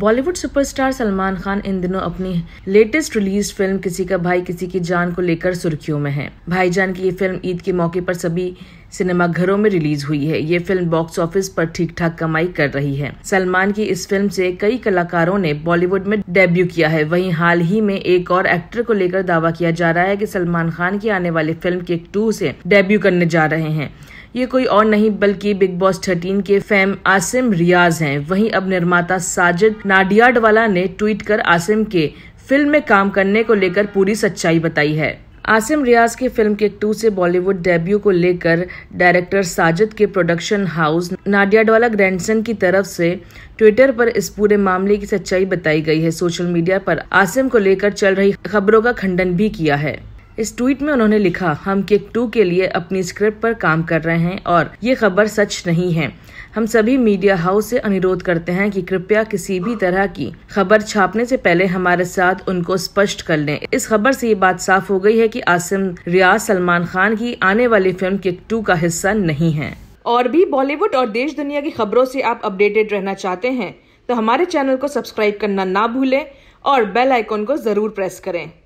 Bollywood superstar Salman Khan इन दिनों अपनी लेटेस्ट रिलीज फिल्म किसी का भाई किसी की जान को लेकर सुर्खियों में है भाईजान की ये फिल्म ईद के मौके पर सभी सिनेमाघरों में रिलीज हुई है ये फिल्म बॉक्स ऑफिस पर ठीक ठाक कमाई कर रही है सलमान की इस फिल्म से कई कलाकारों ने बॉलीवुड में डेब्यू किया है वहीं हाल ही में एक और एक्टर को लेकर दावा किया जा रहा है कि सलमान खान की आने वाली फिल्म के टू से डेब्यू करने जा रहे हैं ये कोई और नहीं बल्कि बिग बॉस थर्टीन के फैम आसिम रियाज हैं वहीं अब निर्माता साजिद नाडियाडवाला ने ट्वीट कर आसिम के फिल्म में काम करने को लेकर पूरी सच्चाई बताई है आसिम रियाज की फिल्म के टू से बॉलीवुड डेब्यू को लेकर डायरेक्टर साजिद के प्रोडक्शन हाउस नाडियाडवाला ग्रैंडसन की तरफ से ट्विटर पर इस पूरे मामले की सच्चाई बताई गई है सोशल मीडिया पर आसिम को लेकर चल रही खबरों का खंडन भी किया है इस ट्वीट में उन्होंने लिखा हम किक टू के लिए अपनी स्क्रिप्ट पर काम कर रहे हैं और ये खबर सच नहीं है हम सभी मीडिया हाउस से अनुरोध करते हैं कि कृपया किसी भी तरह की खबर छापने से पहले हमारे साथ उनको स्पष्ट कर लें इस खबर से ये बात साफ हो गई है कि आसिम रियाज सलमान खान की आने वाली फिल्म किक टू का हिस्सा नहीं है और भी बॉलीवुड और देश दुनिया की खबरों से आप अपडेटेड रहना चाहते हैं तो हमारे चैनल को सब्सक्राइब करना ना भूलें और बेल आइकॉन को ज़रूर प्रेस करें